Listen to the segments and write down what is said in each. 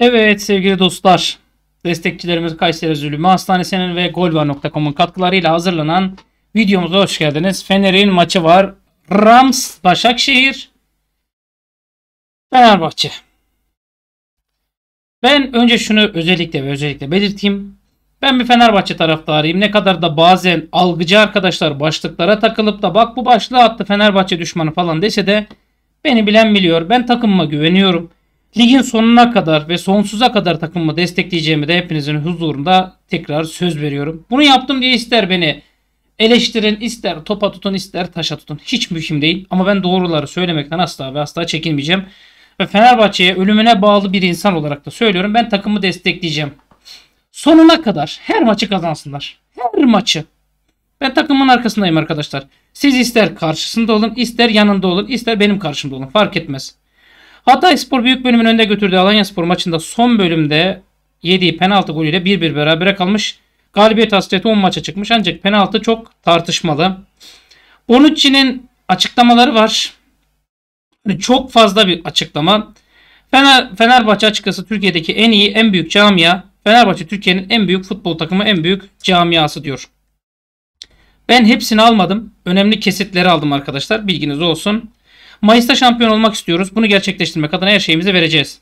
Evet sevgili dostlar, destekçilerimiz Kayseri Zulümü Hastanesi'nin ve golvar.com'un katkılarıyla hazırlanan videomuza hoş geldiniz. Fener'in maçı var. Rams Başakşehir Fenerbahçe. Ben önce şunu özellikle ve özellikle belirteyim. Ben bir Fenerbahçe taraftarıyım. Ne kadar da bazen algıcı arkadaşlar başlıklara takılıp da bak bu başlığı attı Fenerbahçe düşmanı falan dese de beni bilen biliyor. Ben takımıma güveniyorum. Ligin sonuna kadar ve sonsuza kadar takımımı destekleyeceğimi de hepinizin huzurunda tekrar söz veriyorum. Bunu yaptım diye ister beni eleştirin, ister topa tutun, ister taşa tutun. Hiç mühim değil ama ben doğruları söylemekten asla ve asla çekinmeyeceğim. Ve Fenerbahçe'ye ölümüne bağlı bir insan olarak da söylüyorum ben takımı destekleyeceğim. Sonuna kadar her maçı kazansınlar. Her maçı. Ben takımın arkasındayım arkadaşlar. Siz ister karşısında olun, ister yanında olun, ister benim karşımda olun. Fark etmez. Hatay Spor büyük bölümün önde götürdüğü Alanya Spor maçında son bölümde yediği penaltı golüyle 1-1 berabere kalmış. Galibiyet hasreti 10 maça çıkmış ancak penaltı çok tartışmalı. Bonucci'nin açıklamaları var. Çok fazla bir açıklama. Fener, Fenerbahçe açıkçası Türkiye'deki en iyi, en büyük camia. Fenerbahçe Türkiye'nin en büyük futbol takımı, en büyük camiası diyor. Ben hepsini almadım. Önemli kesitleri aldım arkadaşlar. Bilginiz olsun. Mayıs'ta şampiyon olmak istiyoruz. Bunu gerçekleştirmek adına her şeyimizi vereceğiz.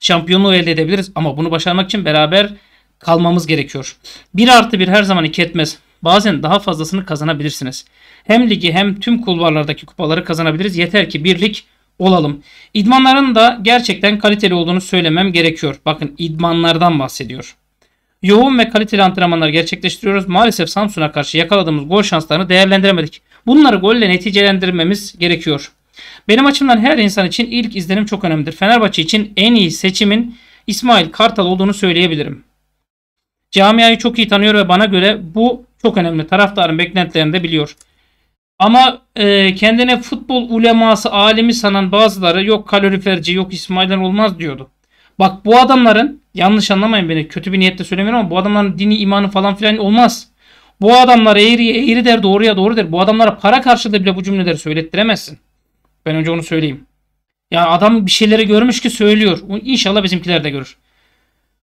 Şampiyonluğu elde edebiliriz ama bunu başarmak için beraber kalmamız gerekiyor. 1 artı 1 her zaman 2 etmez. Bazen daha fazlasını kazanabilirsiniz. Hem ligi hem tüm kulvarlardaki kupaları kazanabiliriz. Yeter ki birlik olalım. İdmanların da gerçekten kaliteli olduğunu söylemem gerekiyor. Bakın idmanlardan bahsediyor. Yoğun ve kaliteli antrenmanlar gerçekleştiriyoruz. Maalesef Samsun'a karşı yakaladığımız gol şanslarını değerlendiremedik. Bunları golle neticelendirmemiz gerekiyor. Benim açımdan her insan için ilk izlenim çok önemlidir. Fenerbahçe için en iyi seçimin İsmail Kartal olduğunu söyleyebilirim. Camiayı çok iyi tanıyor ve bana göre bu çok önemli. Taraftarın beklentilerini de biliyor. Ama e, kendine futbol uleması, alemi sanan bazıları yok kaloriferci, yok İsmail'den olmaz diyordu. Bak bu adamların yanlış anlamayın beni kötü bir niyetle söylemiyorum ama bu adamların dini imanı falan filan olmaz. Bu adamlar eğri eğri der doğruya doğru der. Bu adamlara para karşılığı bile bu cümleleri söylettiremezsin. Ben önce onu söyleyeyim. Yani adam bir şeyleri görmüş ki söylüyor. İnşallah bizimkiler de görür.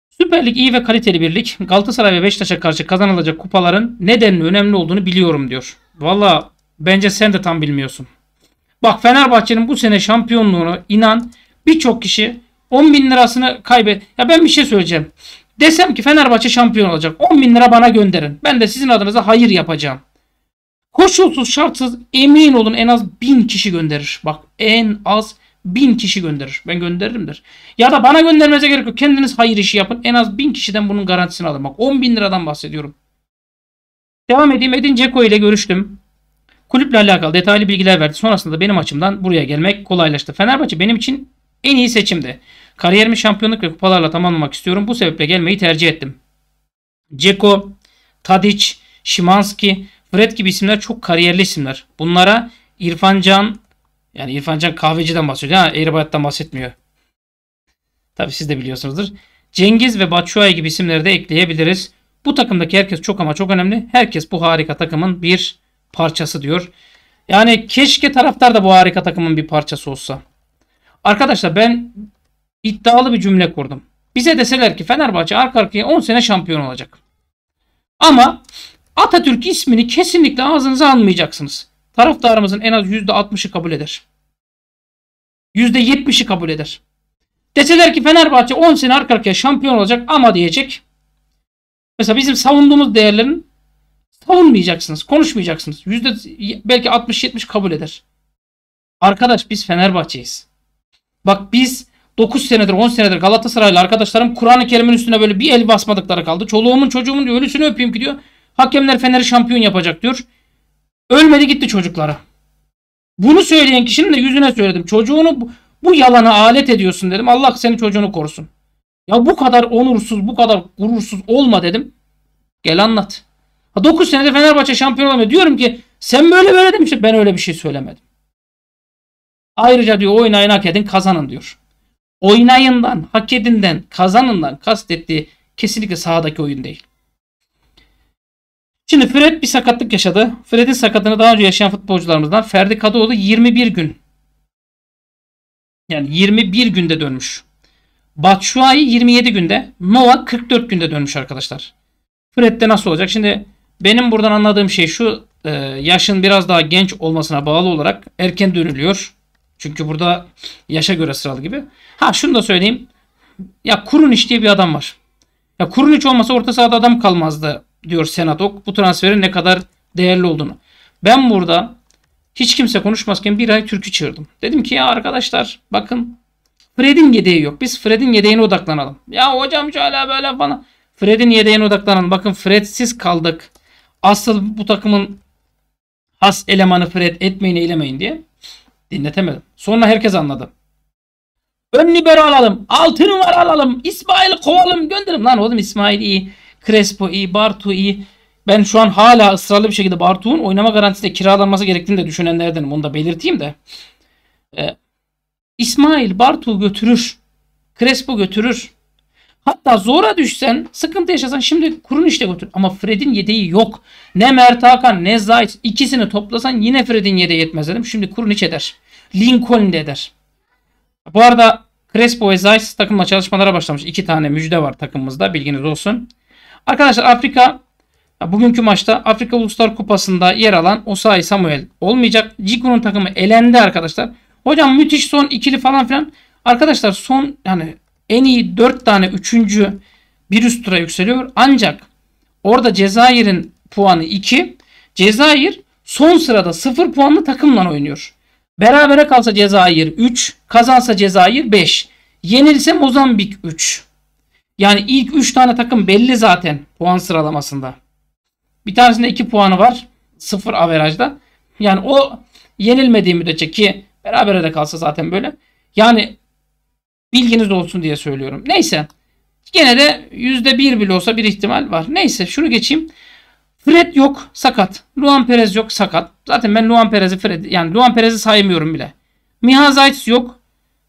Süper Lig iyi ve kaliteli bir lig. Galatasaray ve Beşiktaş'a karşı kazanılacak kupaların nedenli önemli olduğunu biliyorum diyor. Valla bence sen de tam bilmiyorsun. Bak Fenerbahçe'nin bu sene şampiyonluğunu inan birçok kişi 10 bin lirasını kaybet. Ya ben bir şey söyleyeceğim. Desem ki Fenerbahçe şampiyon olacak. 10 bin lira bana gönderin. Ben de sizin adınıza hayır yapacağım. Koşulsuz şartsız emin olun en az bin kişi gönderir. Bak en az bin kişi gönderir. Ben gönderirimdir. Ya da bana göndermeze gerek yok. Kendiniz hayır işi yapın. En az bin kişiden bunun garantisini alın. Bak on bin liradan bahsediyorum. Devam edeyim. Edin Ceko ile görüştüm. Kulüple alakalı detaylı bilgiler verdi. Sonrasında benim açımdan buraya gelmek kolaylaştı. Fenerbahçe benim için en iyi seçimdi. Kariyerimi şampiyonluk ve kupalarla tamamlamak istiyorum. Bu sebeple gelmeyi tercih ettim. Ceko, Tadic, Şimanski Fred gibi isimler çok kariyerli isimler. Bunlara İrfan Can yani İrfan Can kahveciden bahsediyor. Ha, Eribayat'tan bahsetmiyor. Tabi siz de biliyorsunuzdur. Cengiz ve Batshuayi gibi isimleri de ekleyebiliriz. Bu takımdaki herkes çok ama çok önemli. Herkes bu harika takımın bir parçası diyor. Yani keşke taraftar da bu harika takımın bir parçası olsa. Arkadaşlar ben iddialı bir cümle kurdum. Bize deseler ki Fenerbahçe arka arkaya 10 sene şampiyon olacak. Ama Atatürk ismini kesinlikle ağzınıza almayacaksınız. Taraftarımızın en az %60'ı kabul eder. %70'i kabul eder. Deseler ki Fenerbahçe 10 sene arka arkaya şampiyon olacak ama diyecek. Mesela bizim savunduğumuz değerlerin savunmayacaksınız, konuşmayacaksınız. Yüzde belki 60-70 kabul eder. Arkadaş biz Fenerbahçe'yiz. Bak biz 9 senedir 10 senedir Galatasaraylı arkadaşlarım Kur'an-ı Kerim'in üstüne böyle bir el basmadıkları kaldı. Çoluğumun çocuğumun diyor ölüsünü öpeyim ki diyor. Hakemler Fener'i şampiyon yapacak diyor. Ölmedi gitti çocuklara. Bunu söyleyen kişinin de yüzüne söyledim. Çocuğunu bu, yalanı alet ediyorsun dedim. Allah senin çocuğunu korusun. Ya bu kadar onursuz, bu kadar gurursuz olma dedim. Gel anlat. Ha 9 senede Fenerbahçe şampiyon olamıyor. Diyorum ki sen böyle böyle demiştin. Ben öyle bir şey söylemedim. Ayrıca diyor oynayın hak edin kazanın diyor. Oynayından, hak edinden, kazanından kastettiği kesinlikle sahadaki oyun değil. Şimdi Fred bir sakatlık yaşadı. Fred'in sakatlığını daha önce yaşayan futbolcularımızdan Ferdi Kadıoğlu 21 gün. Yani 21 günde dönmüş. Batshuayi 27 günde. Nova 44 günde dönmüş arkadaşlar. Fred de nasıl olacak? Şimdi benim buradan anladığım şey şu. E, yaşın biraz daha genç olmasına bağlı olarak erken dönülüyor. Çünkü burada yaşa göre sıralı gibi. Ha şunu da söyleyeyim. Ya Kurun Kurunic diye bir adam var. Ya Kurun Kurunic olmasa orta sahada adam kalmazdı diyor Senatok bu transferin ne kadar değerli olduğunu. Ben burada hiç kimse konuşmazken bir ay türkü çığırdım. Dedim ki ya arkadaşlar bakın Fred'in yedeği yok. Biz Fred'in yedeğine odaklanalım. Ya hocam şöyle böyle bana. Fred'in yedeğine odaklanalım. Bakın Fred'siz kaldık. Asıl bu takımın has elemanı Fred etmeyin eylemeyin diye dinletemedim. Sonra herkes anladı. Ön libero alalım. Altı var alalım. İsmail'i kovalım gönderim Lan oğlum İsmail iyi. Crespo'yi, Bartu'yi ben şu an hala ısrarlı bir şekilde Bartu'nun oynama garantisiyle kiralanması gerektiğini de düşünenlerdenim. Onu da belirteyim de. Ee, İsmail Bartu götürür. Crespo götürür. Hatta zora düşsen, sıkıntı yaşasan şimdi kurun işte götür. Ama Fred'in yedeği yok. Ne Mert Hakan ne Zayt ikisini toplasan yine Fred'in yedeği yetmez dedim. Şimdi kurun iç eder. Lincoln de eder. Bu arada Crespo ve Zayt takımla çalışmalara başlamış. İki tane müjde var takımımızda bilginiz olsun. Arkadaşlar Afrika bugünkü maçta Afrika Uluslar Kupası'nda yer alan Osayi Samuel olmayacak. Ciku'nun takımı elendi arkadaşlar. Hocam müthiş son ikili falan filan. Arkadaşlar son yani en iyi 4 tane 3. bir üst tura yükseliyor. Ancak orada Cezayir'in puanı 2. Cezayir son sırada 0 puanlı takımla oynuyor. Berabere kalsa Cezayir 3, kazansa Cezayir 5, yenilse Mozambik 3. Yani ilk 3 tane takım belli zaten puan sıralamasında. Bir tanesinde 2 puanı var. 0 averajda. Yani o yenilmediği müddetçe ki berabere de kalsa zaten böyle. Yani bilginiz olsun diye söylüyorum. Neyse. Gene de %1 bile olsa bir ihtimal var. Neyse şunu geçeyim. Fred yok sakat. Luan Perez yok sakat. Zaten ben Luan Perez'i Fred yani Luan Perez'i saymıyorum bile. Mihazaytis yok.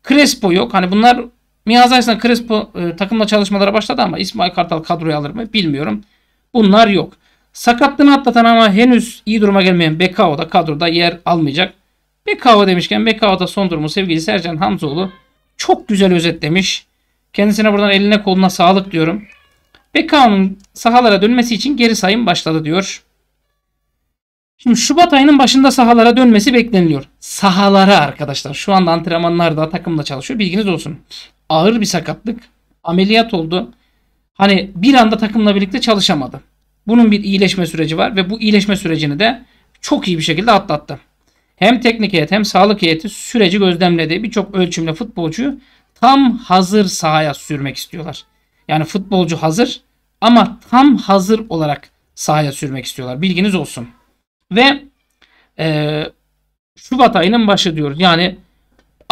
Crespo yok. Hani bunlar Niyazi Ayslan Crespo e, takımla çalışmalara başladı ama İsmail Kartal kadroya alır mı bilmiyorum. Bunlar yok. Sakatlığını atlatan ama henüz iyi duruma gelmeyen Bekao da kadroda yer almayacak. Bekao demişken Bekao da son durumu sevgili Sercan Hamzoğlu çok güzel özetlemiş. Kendisine buradan eline koluna sağlık diyorum. Bekao'nun sahalara dönmesi için geri sayım başladı diyor. Şimdi Şubat ayının başında sahalara dönmesi bekleniliyor. Sahalara arkadaşlar. Şu anda antrenmanlarda takımla çalışıyor. Bilginiz olsun ağır bir sakatlık. Ameliyat oldu. Hani bir anda takımla birlikte çalışamadı. Bunun bir iyileşme süreci var ve bu iyileşme sürecini de çok iyi bir şekilde atlattı. Hem teknik heyet hem sağlık heyeti süreci gözlemledi. Birçok ölçümle futbolcuyu tam hazır sahaya sürmek istiyorlar. Yani futbolcu hazır ama tam hazır olarak sahaya sürmek istiyorlar. Bilginiz olsun. Ve e, Şubat ayının başı diyoruz. Yani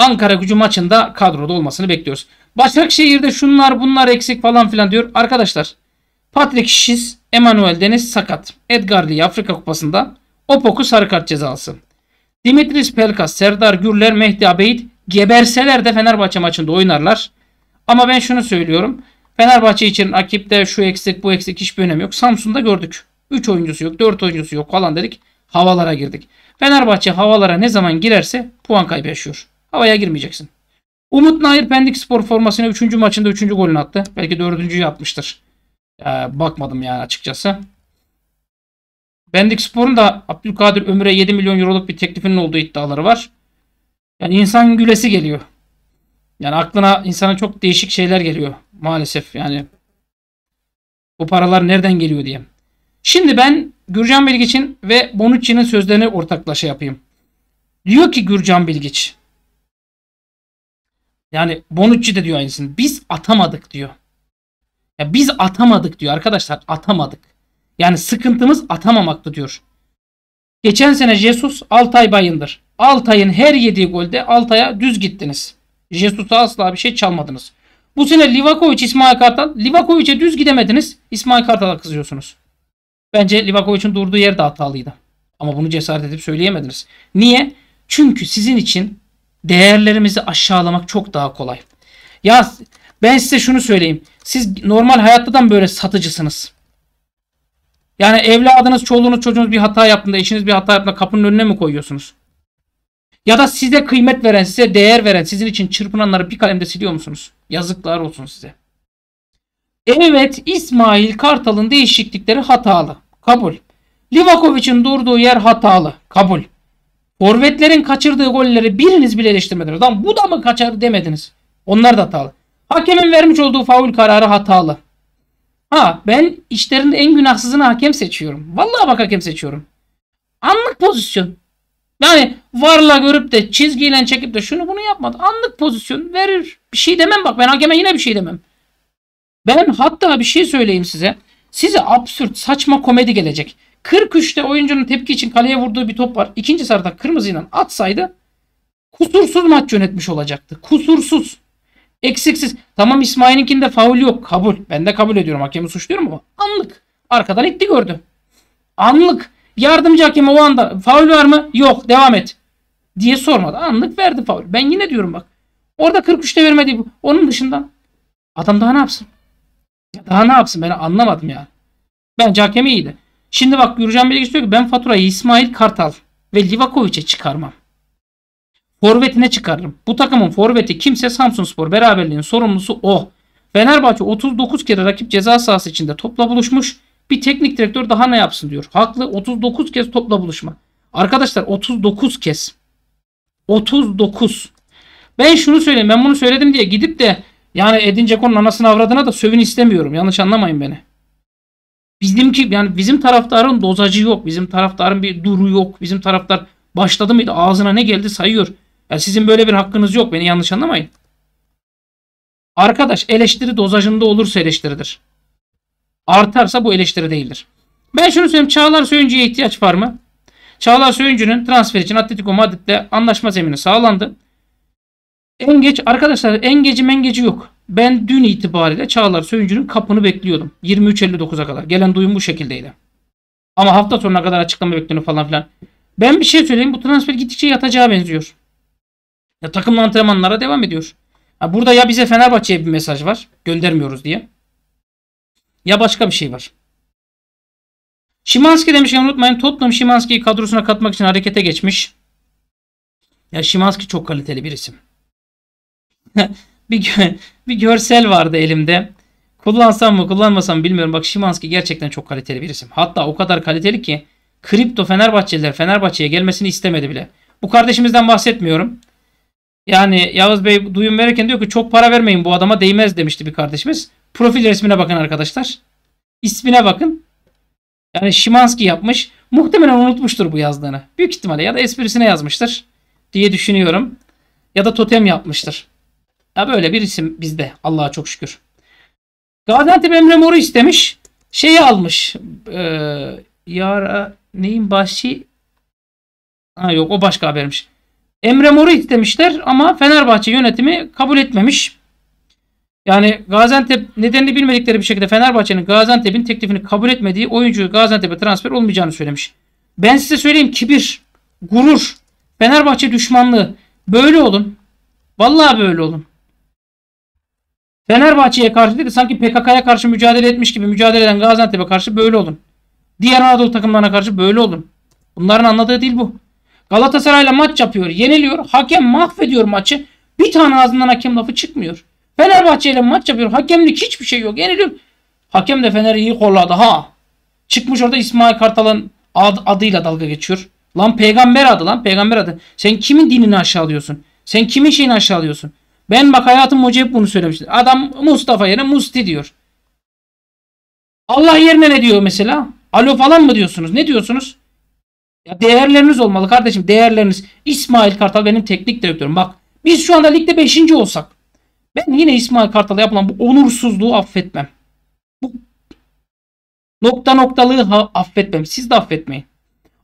Ankara gücü maçında kadroda olmasını bekliyoruz. Başakşehir'de şunlar bunlar eksik falan filan diyor. Arkadaşlar Patrick Şiz, Emanuel Deniz sakat. Edgar Lee Afrika Kupası'nda Opoku sarı kart cezası. Dimitris Pelkas, Serdar Gürler, Mehdi Abeyit geberseler de Fenerbahçe maçında oynarlar. Ama ben şunu söylüyorum. Fenerbahçe için rakipte şu eksik bu eksik hiçbir önemi yok. Samsun'da gördük. 3 oyuncusu yok 4 oyuncusu yok falan dedik. Havalara girdik. Fenerbahçe havalara ne zaman girerse puan kaybı yaşıyor. Havaya girmeyeceksin. Umut Nair Pendik Spor formasına 3. maçında 3. golünü attı. Belki 4. yapmıştır. Ee, bakmadım yani açıkçası. Pendik Spor'un da Abdülkadir Ömür'e 7 milyon euroluk bir teklifinin olduğu iddiaları var. Yani insan gülesi geliyor. Yani aklına insana çok değişik şeyler geliyor maalesef yani. Bu paralar nereden geliyor diye. Şimdi ben Gürcan Bilgiç'in ve Bonucci'nin sözlerini ortaklaşa yapayım. Diyor ki Gürcan Bilgiç. Yani Bonucci de diyor aynısını. Biz atamadık diyor. Ya biz atamadık diyor arkadaşlar. Atamadık. Yani sıkıntımız atamamaktı diyor. Geçen sene Jesus Altay Bayındır. Altay'ın her yediği golde Altay'a düz gittiniz. Jesus'a asla bir şey çalmadınız. Bu sene Livakovic İsmail Kartal. Livakovic'e düz gidemediniz. İsmail Kartal'a kızıyorsunuz. Bence Livakovic'in durduğu yerde hatalıydı. Ama bunu cesaret edip söyleyemediniz. Niye? Çünkü sizin için değerlerimizi aşağılamak çok daha kolay. Ya ben size şunu söyleyeyim. Siz normal hayatta da böyle satıcısınız? Yani evladınız, çoluğunuz, çocuğunuz bir hata yaptığında, eşiniz bir hata yaptığında kapının önüne mi koyuyorsunuz? Ya da size kıymet veren, size değer veren, sizin için çırpınanları bir kalemde siliyor musunuz? Yazıklar olsun size. Evet İsmail Kartal'ın değişiklikleri hatalı. Kabul. Livakovic'in durduğu yer hatalı. Kabul. Forvetlerin kaçırdığı golleri biriniz bile eleştirmediniz. Lan bu da mı kaçar demediniz. Onlar da hatalı. Hakemin vermiş olduğu faul kararı hatalı. Ha ben işlerinde en günahsızını hakem seçiyorum. Vallahi bak hakem seçiyorum. Anlık pozisyon. Yani varla görüp de çizgiyle çekip de şunu bunu yapmadı. Anlık pozisyon verir. Bir şey demem bak ben hakeme yine bir şey demem. Ben hatta bir şey söyleyeyim size. Size absürt saçma komedi gelecek. 43'te oyuncunun tepki için kaleye vurduğu bir top var. İkinci sarıda kırmızıyla atsaydı kusursuz maç yönetmiş olacaktı. Kusursuz. Eksiksiz. Tamam İsmail'inkinde faul yok. Kabul. Ben de kabul ediyorum. Hakemi suçluyorum ama anlık. Arkadan itti gördü. Anlık. Yardımcı hakem o anda faul var mı? Yok. Devam et. Diye sormadı. Anlık verdi faul. Ben yine diyorum bak. Orada 43'te vermedi. Onun dışında adam daha ne yapsın? Daha ne yapsın? Ben anlamadım ya. Bence hakemi iyiydi. Şimdi bak Gürcan Bilgis diyor ki ben faturayı İsmail Kartal ve Livakovic'e çıkarmam. Forvetine çıkarırım. Bu takımın forveti kimse Spor beraberliğinin sorumlusu o. Fenerbahçe 39 kere rakip ceza sahası içinde topla buluşmuş. Bir teknik direktör daha ne yapsın diyor. Haklı 39 kez topla buluşma. Arkadaşlar 39 kez. 39. Ben şunu söyleyeyim ben bunu söyledim diye gidip de yani Edin Ceko'nun anasını avradına da sövün istemiyorum. Yanlış anlamayın beni bizimki yani bizim taraftarın dozacı yok. Bizim taraftarın bir duru yok. Bizim taraftar başladı mıydı ağzına ne geldi sayıyor. Ya sizin böyle bir hakkınız yok. Beni yanlış anlamayın. Arkadaş eleştiri dozajında olursa eleştiridir. Artarsa bu eleştiri değildir. Ben şunu söyleyeyim. Çağlar Söyüncü'ye ihtiyaç var mı? Çağlar Söyüncü'nün transfer için Atletico Madrid'de anlaşma zemini sağlandı. En geç arkadaşlar en geci men geci yok. Ben dün itibariyle Çağlar Söyüncü'nün kapını bekliyordum. 23.59'a kadar. Gelen duyum bu şekildeydi. Ama hafta sonuna kadar açıklama bekleniyor falan filan. Ben bir şey söyleyeyim. Bu transfer gittikçe yatacağa benziyor. Ya takımla antrenmanlara devam ediyor. Ya burada ya bize Fenerbahçe'ye bir mesaj var. Göndermiyoruz diye. Ya başka bir şey var. Şimanski demiş. unutmayın. Tottenham Şimanski'yi kadrosuna katmak için harekete geçmiş. Ya Şimanski çok kaliteli bir isim. bir, bir görsel vardı elimde. Kullansam mı kullanmasam mı bilmiyorum. Bak Şimanski gerçekten çok kaliteli bir isim. Hatta o kadar kaliteli ki kripto Fenerbahçeliler Fenerbahçe'ye gelmesini istemedi bile. Bu kardeşimizden bahsetmiyorum. Yani Yavuz Bey duyum verirken diyor ki çok para vermeyin bu adama değmez demişti bir kardeşimiz. Profil resmine bakın arkadaşlar. İsmine bakın. Yani Şimanski yapmış. Muhtemelen unutmuştur bu yazdığını. Büyük ihtimalle ya da esprisine yazmıştır diye düşünüyorum. Ya da totem yapmıştır. Ya böyle bir isim bizde Allah'a çok şükür. Gaziantep Emre Mor'u istemiş. Şeyi almış. Ee, yara neyin başı Ha yok o başka habermiş. Emre Mor'u istemişler ama Fenerbahçe yönetimi kabul etmemiş. Yani Gaziantep nedenini bilmedikleri bir şekilde Fenerbahçe'nin Gaziantep'in teklifini kabul etmediği oyuncu Gaziantep'e transfer olmayacağını söylemiş. Ben size söyleyeyim kibir, gurur, Fenerbahçe düşmanlığı böyle olun. Vallahi böyle olun. Fenerbahçe'ye karşı değil de sanki PKK'ya karşı mücadele etmiş gibi mücadele eden Gaziantep'e karşı böyle oldun. Diğer Anadolu takımlarına karşı böyle oldun. Bunların anladığı değil bu. Galatasaray'la maç yapıyor, yeniliyor. Hakem mahvediyor maçı. Bir tane ağzından hakem lafı çıkmıyor. Fenerbahçe'yle maç yapıyor. Hakemlik hiçbir şey yok. Yeniliyor. Hakem de Fener'i iyi kolladı ha. Çıkmış orada İsmail Kartal'ın ad, adıyla dalga geçiyor. Lan peygamber adı lan peygamber adı. Sen kimin dinini aşağılıyorsun? Sen kimin şeyini aşağılıyorsun? Ben bak hayatım hoca hep bunu söylemiştir. Adam Mustafa yerine Musti diyor. Allah yerine ne diyor mesela? Alo falan mı diyorsunuz? Ne diyorsunuz? Ya değerleriniz olmalı kardeşim. Değerleriniz. İsmail Kartal benim teknik direktörüm. Bak biz şu anda ligde 5. olsak. Ben yine İsmail Kartal'a yapılan bu onursuzluğu affetmem. Bu nokta noktalığı affetmem. Siz de affetmeyin.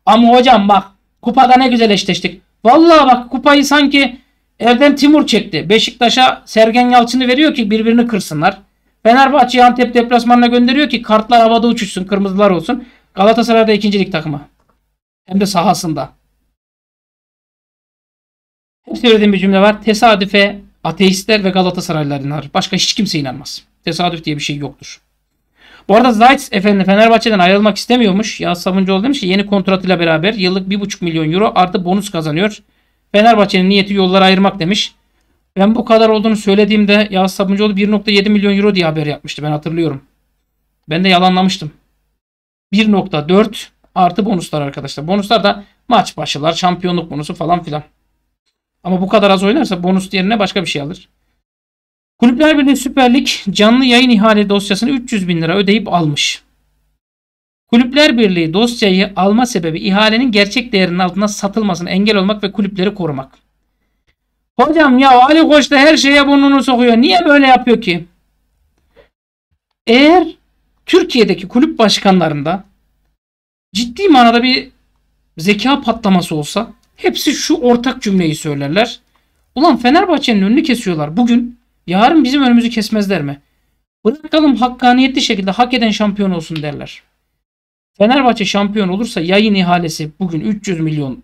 Ama hocam bak kupada ne güzel eşleştik. Vallahi bak kupayı sanki Erdem Timur çekti. Beşiktaş'a Sergen Yalçın'ı veriyor ki birbirini kırsınlar. Fenerbahçe Antep deplasmanına gönderiyor ki kartlar havada uçuşsun, kırmızılar olsun. Galatasaray'da ikincilik takımı. Hem de sahasında. Hep söylediğim bir cümle var. Tesadüfe ateistler ve Galatasaraylılar inanır. Başka hiç kimse inanmaz. Tesadüf diye bir şey yoktur. Bu arada Zayt efendi Fenerbahçe'den ayrılmak istemiyormuş. Yaz Savuncuoğlu demiş ki yeni kontratıyla beraber yıllık 1,5 milyon euro artı bonus kazanıyor. Fenerbahçe'nin niyeti yolları ayırmak demiş. Ben bu kadar olduğunu söylediğimde Yağız Sabuncuoğlu 1.7 milyon euro diye haber yapmıştı ben hatırlıyorum. Ben de yalanlamıştım. 1.4 artı bonuslar arkadaşlar. Bonuslar da maç başılar, şampiyonluk bonusu falan filan. Ama bu kadar az oynarsa bonus yerine başka bir şey alır. Kulüpler Birliği Süper Lig canlı yayın ihale dosyasını 300 bin lira ödeyip almış. Kulüpler Birliği dosyayı alma sebebi ihalenin gerçek değerinin altına satılmasına engel olmak ve kulüpleri korumak. Hocam ya Ali Koç da her şeye burnunu sokuyor. Niye böyle yapıyor ki? Eğer Türkiye'deki kulüp başkanlarında ciddi manada bir zeka patlaması olsa hepsi şu ortak cümleyi söylerler. Ulan Fenerbahçe'nin önünü kesiyorlar bugün. Yarın bizim önümüzü kesmezler mi? Bırakalım hakkaniyetli şekilde hak eden şampiyon olsun derler. Fenerbahçe şampiyon olursa yayın ihalesi bugün 300 milyon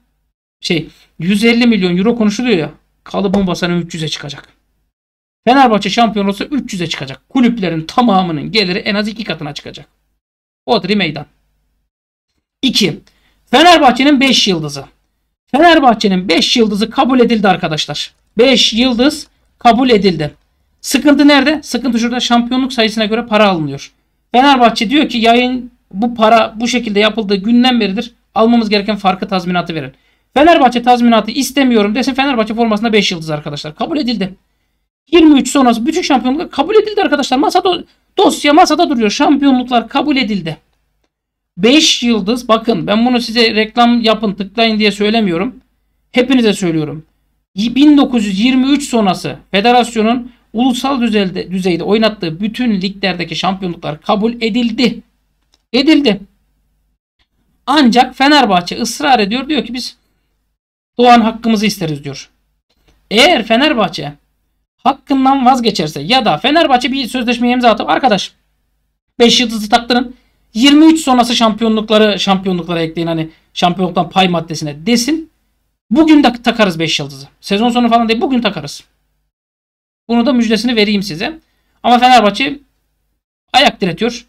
şey 150 milyon euro konuşuluyor ya. Kalıbın basanı 300'e çıkacak. Fenerbahçe şampiyon olursa 300'e çıkacak. Kulüplerin tamamının geliri en az iki katına çıkacak. Odri meydan. 2. Fenerbahçe'nin 5 yıldızı. Fenerbahçe'nin 5 yıldızı kabul edildi arkadaşlar. 5 yıldız kabul edildi. Sıkıntı nerede? Sıkıntı şurada şampiyonluk sayısına göre para alınıyor. Fenerbahçe diyor ki yayın bu para bu şekilde yapıldığı günden beridir almamız gereken farkı tazminatı verin. Fenerbahçe tazminatı istemiyorum desin Fenerbahçe formasında 5 yıldız arkadaşlar. Kabul edildi. 23 sonrası bütün şampiyonluklar kabul edildi arkadaşlar. Masada dosya masada duruyor. Şampiyonluklar kabul edildi. 5 yıldız bakın ben bunu size reklam yapın tıklayın diye söylemiyorum. Hepinize söylüyorum. 1923 sonrası federasyonun ulusal düzeyde, düzeyde oynattığı bütün liglerdeki şampiyonluklar kabul edildi edildi. Ancak Fenerbahçe ısrar ediyor. Diyor ki biz Doğan hakkımızı isteriz diyor. Eğer Fenerbahçe hakkından vazgeçerse ya da Fenerbahçe bir sözleşmeye imza atıp arkadaş 5 yıldızı taktırın 23 sonrası şampiyonlukları şampiyonluklara ekleyin hani şampiyonluktan pay maddesine desin. Bugün de takarız 5 yıldızı. Sezon sonu falan değil bugün takarız. Bunu da müjdesini vereyim size. Ama Fenerbahçe ayak diretiyor.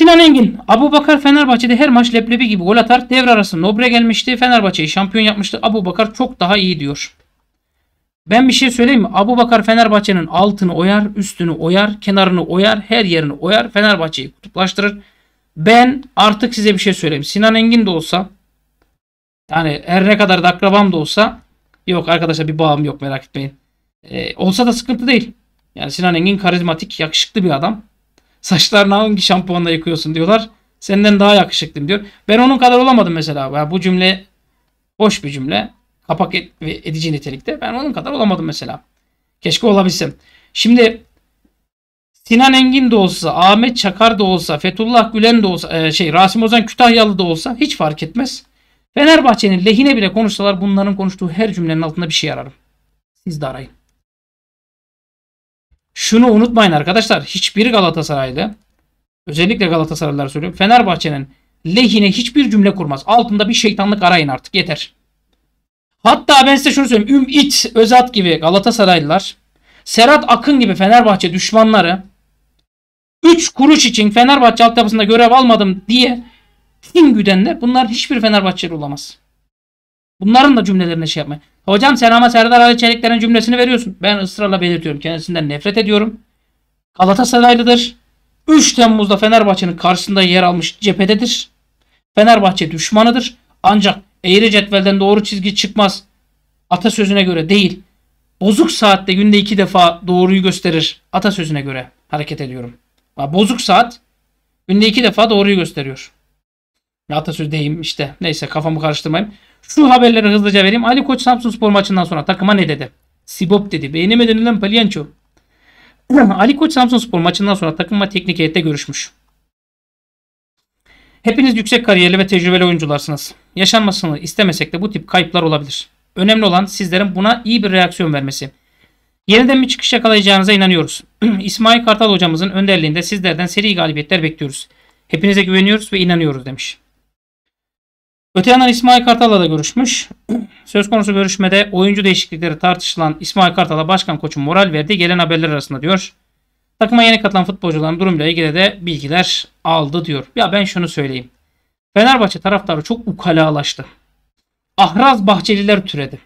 Sinan Engin, Abu Bakar Fenerbahçe'de her maç leblebi gibi gol atar. Devre arası Nobre gelmişti. Fenerbahçe'yi şampiyon yapmıştı. Abu Bakar çok daha iyi diyor. Ben bir şey söyleyeyim mi? Abu Bakar Fenerbahçe'nin altını oyar, üstünü oyar, kenarını oyar, her yerini oyar. Fenerbahçe'yi kutuplaştırır. Ben artık size bir şey söyleyeyim. Sinan Engin de olsa yani her ne kadar da akrabam da olsa yok arkadaşlar bir bağım yok merak etmeyin. Ee, olsa da sıkıntı değil. Yani Sinan Engin karizmatik, yakışıklı bir adam. Saçlarını hangi şampuanla yıkıyorsun diyorlar. Senden daha yakışıklıyım diyor. Ben onun kadar olamadım mesela. Ya bu cümle hoş bir cümle. Kapak et, edici nitelikte. Ben onun kadar olamadım mesela. Keşke olabilsem. Şimdi Sinan Engin de olsa, Ahmet Çakar da olsa, Fethullah Gülen de olsa, e, şey Rasim Ozan Kütahyalı da olsa hiç fark etmez. Fenerbahçe'nin lehine bile konuşsalar bunların konuştuğu her cümlenin altında bir şey ararım. Siz de arayın. Şunu unutmayın arkadaşlar. Hiçbir Galatasaraylı özellikle Galatasaraylılar söylüyorum. Fenerbahçe'nin lehine hiçbir cümle kurmaz. Altında bir şeytanlık arayın artık yeter. Hatta ben size şunu söyleyeyim. Ümit Özat gibi Galatasaraylılar, Serhat Akın gibi Fenerbahçe düşmanları 3 kuruş için Fenerbahçe altyapısında görev almadım diye tim güdenler bunlar hiçbir Fenerbahçeli olamaz. Bunların da cümlelerine şey yapmayın. Hocam sen ama Serdar Ali Çelikler'in cümlesini veriyorsun. Ben ısrarla belirtiyorum. Kendisinden nefret ediyorum. Galatasaraylıdır. 3 Temmuz'da Fenerbahçe'nin karşısında yer almış cephededir. Fenerbahçe düşmanıdır. Ancak eğri cetvelden doğru çizgi çıkmaz. Atasözüne göre değil. Bozuk saatte günde 2 defa doğruyu gösterir. Atasözüne göre hareket ediyorum. Bozuk saat günde 2 defa doğruyu gösteriyor. Atasözü deyim işte. Neyse kafamı karıştırmayayım. Şu haberleri hızlıca vereyim. Ali Koç Samsun Spor maçından sonra takıma ne dedi? Sibop dedi. Beynime dönülen Palyanço. Ali Koç Samsun Spor maçından sonra takımla teknik heyette görüşmüş. Hepiniz yüksek kariyerli ve tecrübeli oyuncularsınız. Yaşanmasını istemesek de bu tip kayıplar olabilir. Önemli olan sizlerin buna iyi bir reaksiyon vermesi. Yeniden bir çıkış yakalayacağınıza inanıyoruz. İsmail Kartal hocamızın önderliğinde sizlerden seri galibiyetler bekliyoruz. Hepinize güveniyoruz ve inanıyoruz demiş. Öte yandan İsmail Kartal'la da görüşmüş. Söz konusu görüşmede oyuncu değişiklikleri tartışılan İsmail Kartal'a başkan Koç'un moral verdi. Gelen haberler arasında diyor. Takıma yeni katılan futbolcuların durumuyla ilgili de bilgiler aldı diyor. Ya ben şunu söyleyeyim. Fenerbahçe taraftarı çok ukalalaştı. Ahraz Bahçeliler türedi.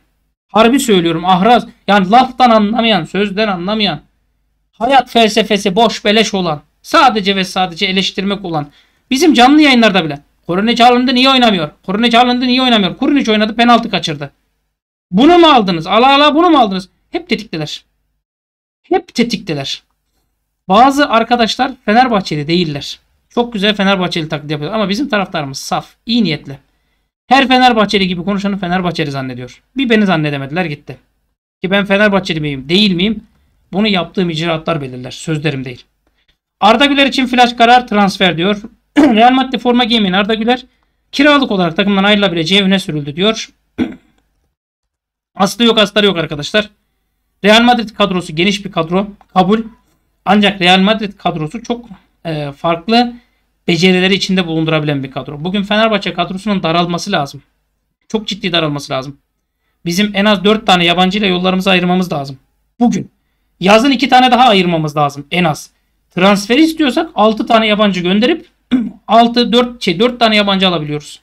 Harbi söylüyorum ahraz. Yani laftan anlamayan, sözden anlamayan, hayat felsefesi boş beleş olan, sadece ve sadece eleştirmek olan, bizim canlı yayınlarda bile Kurune çalındı niye oynamıyor? Kurune çalındı niye oynamıyor? Kurunic oynadı penaltı kaçırdı. Bunu mu aldınız? Ala ala bunu mu aldınız? Hep tetikteler. Hep tetikteler. Bazı arkadaşlar Fenerbahçeli değiller. Çok güzel Fenerbahçeli taklit yapıyor ama bizim taraftarımız saf, iyi niyetli. Her Fenerbahçeli gibi konuşanı Fenerbahçeli zannediyor. Bir beni zannedemediler gitti. Ki ben Fenerbahçeli miyim, değil miyim? Bunu yaptığım icraatlar belirler. Sözlerim değil. Arda Güler için flash karar transfer diyor. Real Madrid forma giyemeyen Arda Güler kiralık olarak takımdan ayrılabileceği öne sürüldü diyor. Aslı yok asları yok arkadaşlar. Real Madrid kadrosu geniş bir kadro. Kabul. Ancak Real Madrid kadrosu çok e, farklı becerileri içinde bulundurabilen bir kadro. Bugün Fenerbahçe kadrosunun daralması lazım. Çok ciddi daralması lazım. Bizim en az 4 tane yabancı ile yollarımızı ayırmamız lazım. Bugün. Yazın 2 tane daha ayırmamız lazım en az. Transferi istiyorsak 6 tane yabancı gönderip 6 4 şey 4 tane yabancı alabiliyoruz.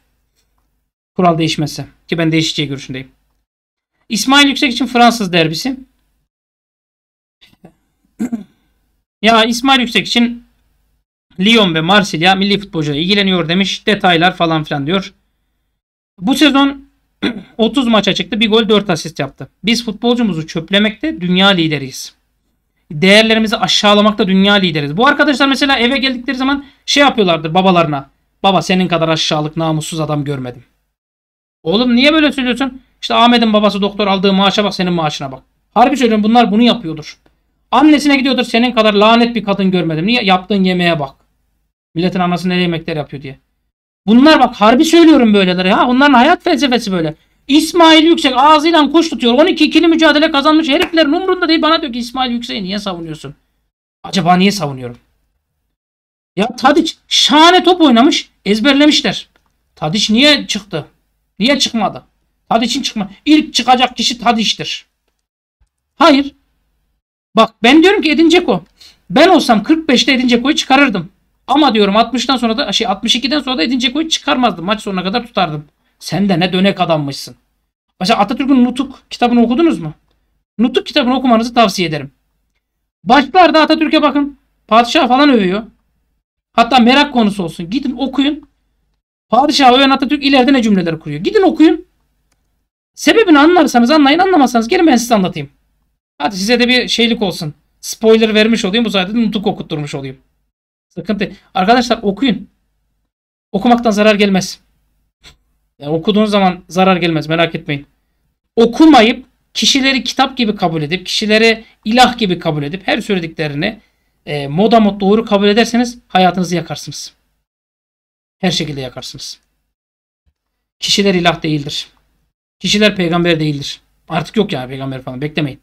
Kural değişmezse ki ben değişeceği görüşündeyim. İsmail Yüksek için Fransız derbisi. ya İsmail Yüksek için Lyon ve Marsilya milli futbolcuyla ilgileniyor demiş. Detaylar falan filan diyor. Bu sezon 30 maça çıktı. Bir gol 4 asist yaptı. Biz futbolcumuzu çöplemekte dünya lideriyiz değerlerimizi aşağılamakta dünya lideriz. Bu arkadaşlar mesela eve geldikleri zaman şey yapıyorlardır babalarına. Baba senin kadar aşağılık namussuz adam görmedim. Oğlum niye böyle söylüyorsun? İşte Ahmet'in babası doktor aldığı maaşa bak senin maaşına bak. Harbi söylüyorum bunlar bunu yapıyordur. Annesine gidiyordur senin kadar lanet bir kadın görmedim. Niye? Yaptığın yemeğe bak. Milletin anası ne yemekler yapıyor diye. Bunlar bak harbi söylüyorum böyleleri ha. Onların hayat felsefesi böyle. İsmail Yüksek ağzıyla kuş tutuyor. 12 ikili mücadele kazanmış heriflerin umrunda değil. Bana diyor ki İsmail Yüksek'i niye savunuyorsun? Acaba niye savunuyorum? Ya Tadiç şahane top oynamış. Ezberlemişler. Tadiç niye çıktı? Niye çıkmadı? Tadiç'in çıkma. İlk çıkacak kişi Tadiç'tir. Hayır. Bak ben diyorum ki Edin Dzeko. Ben olsam 45'te Edin Dzeko'yu çıkarırdım. Ama diyorum 60'tan sonra da şey 62'den sonra da Edin Dzeko'yu çıkarmazdım. Maç sonuna kadar tutardım. Sen de ne dönek adammışsın. Mesela Atatürk'ün Nutuk kitabını okudunuz mu? Nutuk kitabını okumanızı tavsiye ederim. Başlarda Atatürk'e bakın. Padişah falan övüyor. Hatta merak konusu olsun. Gidin okuyun. Padişah övüyor Atatürk ileride ne cümleler kuruyor. Gidin okuyun. Sebebini anlarsanız anlayın anlamazsanız gelin ben size anlatayım. Hadi size de bir şeylik olsun. Spoiler vermiş olayım bu sayede nutuk okutturmuş olayım. Sıkıntı. Arkadaşlar okuyun. Okumaktan zarar gelmez. Yani okuduğunuz zaman zarar gelmez merak etmeyin. Okumayıp kişileri kitap gibi kabul edip kişileri ilah gibi kabul edip her söylediklerini e, moda mod doğru kabul ederseniz hayatınızı yakarsınız. Her şekilde yakarsınız. Kişiler ilah değildir. Kişiler peygamber değildir. Artık yok ya peygamber falan beklemeyin.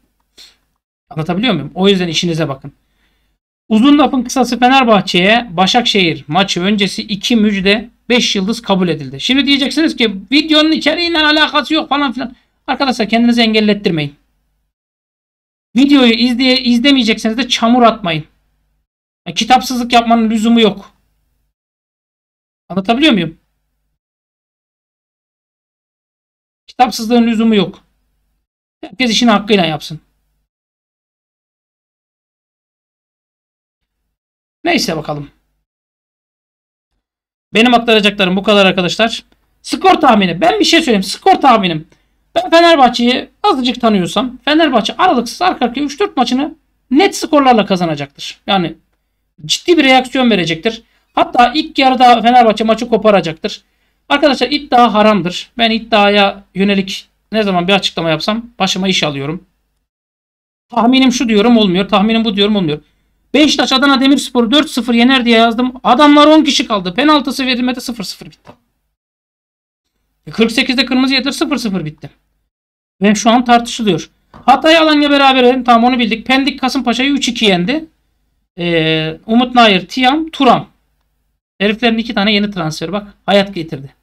Anlatabiliyor muyum? O yüzden işinize bakın. Uzun lafın kısası Fenerbahçe'ye Başakşehir maçı öncesi iki müjde 5 yıldız kabul edildi. Şimdi diyeceksiniz ki videonun içeriğiyle alakası yok falan filan. Arkadaşlar kendinizi engellettirmeyin. Videoyu izleye, izlemeyecekseniz de çamur atmayın. Yani kitapsızlık yapmanın lüzumu yok. Anlatabiliyor muyum? Kitapsızlığın lüzumu yok. Herkes işini hakkıyla yapsın. Neyse bakalım. Benim aktaracaklarım bu kadar arkadaşlar. Skor tahmini. Ben bir şey söyleyeyim. Skor tahminim. Ben Fenerbahçe'yi azıcık tanıyorsam Fenerbahçe aralıksız arka arkaya 3-4 maçını net skorlarla kazanacaktır. Yani ciddi bir reaksiyon verecektir. Hatta ilk yarıda Fenerbahçe maçı koparacaktır. Arkadaşlar iddia haramdır. Ben iddiaya yönelik ne zaman bir açıklama yapsam başıma iş alıyorum. Tahminim şu diyorum olmuyor. Tahminim bu diyorum olmuyor. Beşiktaş Adana Demirspor'u 4-0 yener diye yazdım. Adamlar 10 kişi kaldı. Penaltısı verilmedi 0-0 bitti. 48'de e, kırmızı yedir 0-0 bitti. Ve şu an tartışılıyor. Hatay Alanya beraber edelim. Tamam onu bildik. Pendik Kasımpaşa'yı 3-2 yendi. Ee, Umut Nayır, Tiyan, Turam. Heriflerin iki tane yeni transfer bak. Hayat getirdi.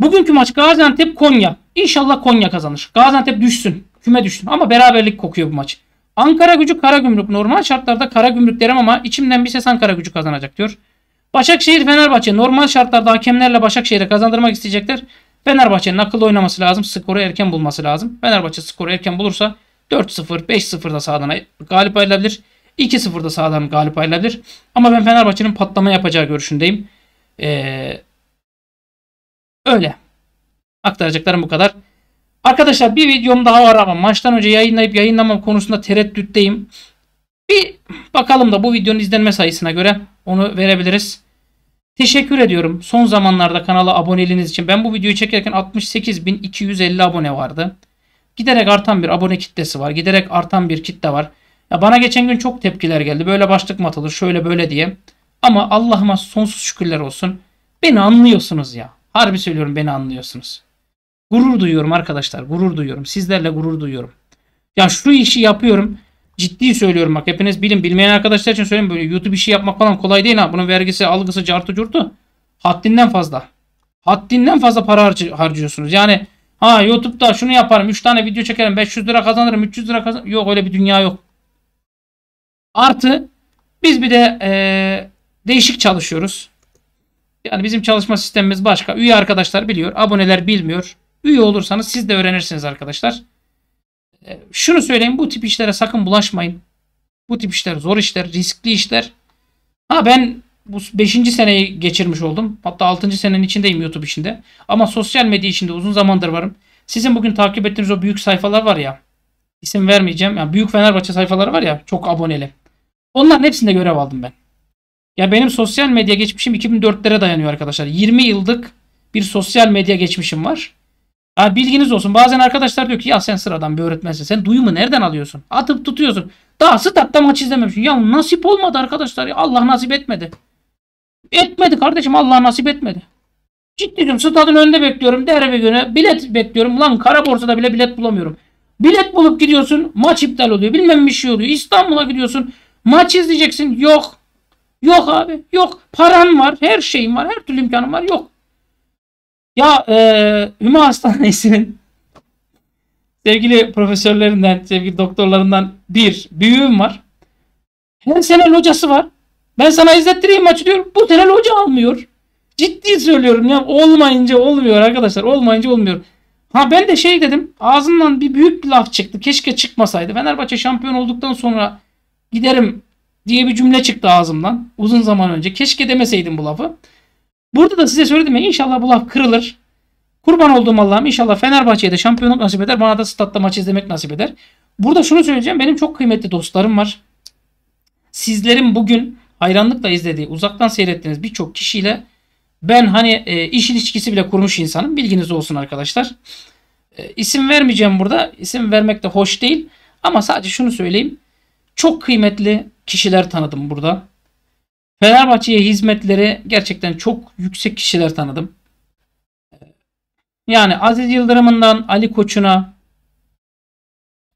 Bugünkü maç Gaziantep Konya. İnşallah Konya kazanır. Gaziantep düşsün. Küme düşsün. Ama beraberlik kokuyor bu maç. Ankara gücü Karagümrük normal şartlarda Karagümrük derim ama içimden bir ses Ankara gücü kazanacak diyor. Başakşehir Fenerbahçe normal şartlarda hakemlerle Başakşehir'e kazandırmak isteyecekler. Fenerbahçe'nin akıllı oynaması lazım. Skoru erken bulması lazım. Fenerbahçe skoru erken bulursa 4-0, 5-0 da sahadan galip ayrılabilir. 2-0 da sahadan galip ayrılabilir. Ama ben Fenerbahçe'nin patlama yapacağı görüşündeyim. Ee, öyle. Aktaracaklarım bu kadar. Arkadaşlar bir videom daha var ama maçtan önce yayınlayıp yayınlamam konusunda tereddütteyim. Bir bakalım da bu videonun izlenme sayısına göre onu verebiliriz. Teşekkür ediyorum. Son zamanlarda kanala aboneliğiniz için. Ben bu videoyu çekerken 68.250 abone vardı. Giderek artan bir abone kitlesi var. Giderek artan bir kitle var. Ya bana geçen gün çok tepkiler geldi. Böyle başlık mı atılır şöyle böyle diye. Ama Allah'ıma sonsuz şükürler olsun. Beni anlıyorsunuz ya. Harbi söylüyorum beni anlıyorsunuz. Gurur duyuyorum arkadaşlar. Gurur duyuyorum. Sizlerle gurur duyuyorum. Ya şu işi yapıyorum. Ciddi söylüyorum bak. Hepiniz bilin. Bilmeyen arkadaşlar için söyleyeyim. Böyle YouTube işi yapmak falan kolay değil ha. Bunun vergisi, algısı, cartı curtu. Haddinden fazla. Haddinden fazla para harc harcıyorsunuz. Yani ha YouTube'da şunu yaparım. 3 tane video çekerim. 500 lira kazanırım. 300 lira kazanırım. Yok öyle bir dünya yok. Artı biz bir de ee, değişik çalışıyoruz. Yani bizim çalışma sistemimiz başka. Üye arkadaşlar biliyor. Aboneler bilmiyor. Üye olursanız siz de öğrenirsiniz arkadaşlar. Ee, şunu söyleyeyim bu tip işlere sakın bulaşmayın. Bu tip işler zor işler, riskli işler. Ha ben bu 5. seneyi geçirmiş oldum. Hatta 6. senenin içindeyim YouTube içinde. Ama sosyal medya içinde uzun zamandır varım. Sizin bugün takip ettiğiniz o büyük sayfalar var ya. İsim vermeyeceğim. Yani büyük Fenerbahçe sayfaları var ya çok aboneli. Onların hepsinde görev aldım ben. Ya benim sosyal medya geçmişim 2004'lere dayanıyor arkadaşlar. 20 yıllık bir sosyal medya geçmişim var. Ha, bilginiz olsun. Bazen arkadaşlar diyor ki ya sen sıradan bir öğretmensin. Sen duyumu nereden alıyorsun? Atıp tutuyorsun. Daha statta maç izlememişsin. Ya nasip olmadı arkadaşlar. Ya, Allah nasip etmedi. Etmedi kardeşim. Allah nasip etmedi. Ciddiyim. diyorum. önünde bekliyorum. Derbi günü. Bilet bekliyorum. Lan kara borsada bile bilet bulamıyorum. Bilet bulup gidiyorsun. Maç iptal oluyor. Bilmem bir şey oluyor. İstanbul'a gidiyorsun. Maç izleyeceksin. Yok. Yok abi. Yok. Paran var. Her şeyin var. Her türlü imkanın var. Yok. Ya e, Hüme Hastanesi'nin sevgili profesörlerinden, sevgili doktorlarından bir büyüğüm var. Her sene locası var. Ben sana izlettireyim maçı diyor, Bu sene loca almıyor. Ciddi söylüyorum ya. Olmayınca olmuyor arkadaşlar. Olmayınca olmuyor. Ha ben de şey dedim. Ağzımdan bir büyük bir laf çıktı. Keşke çıkmasaydı. Fenerbahçe şampiyon olduktan sonra giderim diye bir cümle çıktı ağzımdan. Uzun zaman önce. Keşke demeseydim bu lafı. Burada da size söyledim ya inşallah bu laf kırılır. Kurban olduğum Allah'ım inşallah Fenerbahçe'ye de şampiyonluk nasip eder. Bana da statta maç izlemek nasip eder. Burada şunu söyleyeceğim. Benim çok kıymetli dostlarım var. Sizlerin bugün hayranlıkla izlediği, uzaktan seyrettiğiniz birçok kişiyle ben hani e, iş ilişkisi bile kurmuş insanım. Bilginiz olsun arkadaşlar. E, isim vermeyeceğim burada. İsim vermek de hoş değil. Ama sadece şunu söyleyeyim. Çok kıymetli kişiler tanıdım burada. Fenerbahçe'ye hizmetleri gerçekten çok yüksek kişiler tanıdım. Ee, yani Aziz Yıldırım'ından Ali Koç'una,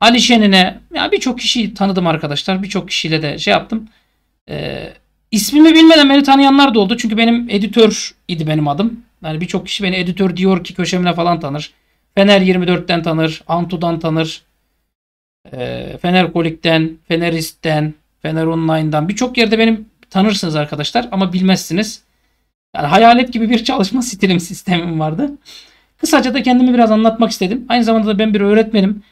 Ali Şen'ine yani birçok kişi tanıdım arkadaşlar. Birçok kişiyle de şey yaptım. Ee, ismimi bilmeden beni tanıyanlar da oldu. Çünkü benim editör idi benim adım. Yani birçok kişi beni editör diyor ki köşemle falan tanır. Fener 24'ten tanır, Antu'dan tanır. Ee, Fener Kolik'ten, Fenerist'ten, Fener Online'dan birçok yerde benim tanırsınız arkadaşlar ama bilmezsiniz. Yani hayalet gibi bir çalışma stilim sistemim vardı. Kısaca da kendimi biraz anlatmak istedim. Aynı zamanda da ben bir öğretmenim.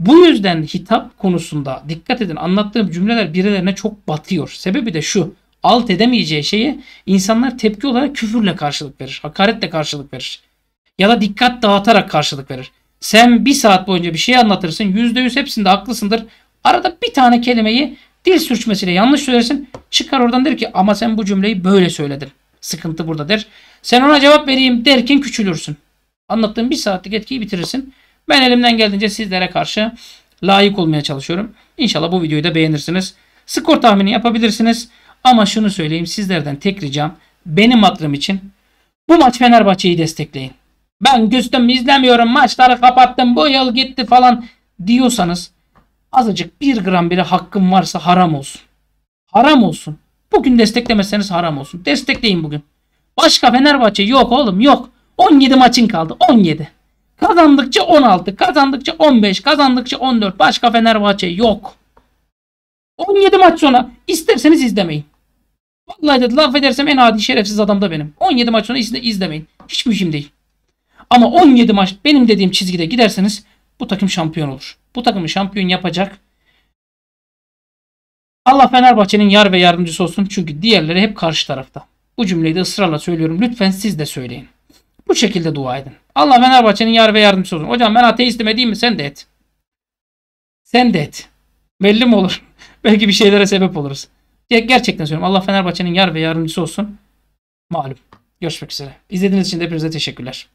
Bu yüzden hitap konusunda dikkat edin anlattığım cümleler birilerine çok batıyor. Sebebi de şu. Alt edemeyeceği şeyi insanlar tepki olarak küfürle karşılık verir. Hakaretle karşılık verir. Ya da dikkat dağıtarak karşılık verir. Sen bir saat boyunca bir şey anlatırsın. Yüzde yüz hepsinde haklısındır. Arada bir tane kelimeyi Dil sürçmesiyle yanlış söylersin. Çıkar oradan der ki ama sen bu cümleyi böyle söyledin. Sıkıntı burada der. Sen ona cevap vereyim derken küçülürsün. Anlattığım bir saatlik etkiyi bitirirsin. Ben elimden geldiğince sizlere karşı layık olmaya çalışıyorum. İnşallah bu videoyu da beğenirsiniz. Skor tahmini yapabilirsiniz. Ama şunu söyleyeyim sizlerden tek ricam benim hatırım için bu maç Fenerbahçe'yi destekleyin. Ben küstüm izlemiyorum maçları kapattım bu yıl gitti falan diyorsanız Azıcık bir gram bile hakkım varsa haram olsun. Haram olsun. Bugün desteklemezseniz haram olsun. Destekleyin bugün. Başka Fenerbahçe yok oğlum yok. 17 maçın kaldı 17. Kazandıkça 16, kazandıkça 15, kazandıkça 14. Başka Fenerbahçe yok. 17 maç sonra isterseniz izlemeyin. Vallahi dedi laf edersem en adi şerefsiz adam da benim. 17 maç sonra izle, izlemeyin. Hiçbir mühim değil. Ama 17 maç benim dediğim çizgide giderseniz bu takım şampiyon olur. Bu takımı şampiyon yapacak. Allah Fenerbahçe'nin yar ve yardımcısı olsun çünkü diğerleri hep karşı tarafta. Bu cümleyi de ısrarla söylüyorum. Lütfen siz de söyleyin. Bu şekilde dua edin. Allah Fenerbahçe'nin yar ve yardımcısı olsun. Hocam ben ateistim edeyim mi? Sen de et. Sen de et. Belli mi olur? Belki bir şeylere sebep oluruz. Gerçekten söylüyorum. Allah Fenerbahçe'nin yar ve yardımcısı olsun. Malum. Görüşmek üzere. İzlediğiniz için de hepinize teşekkürler.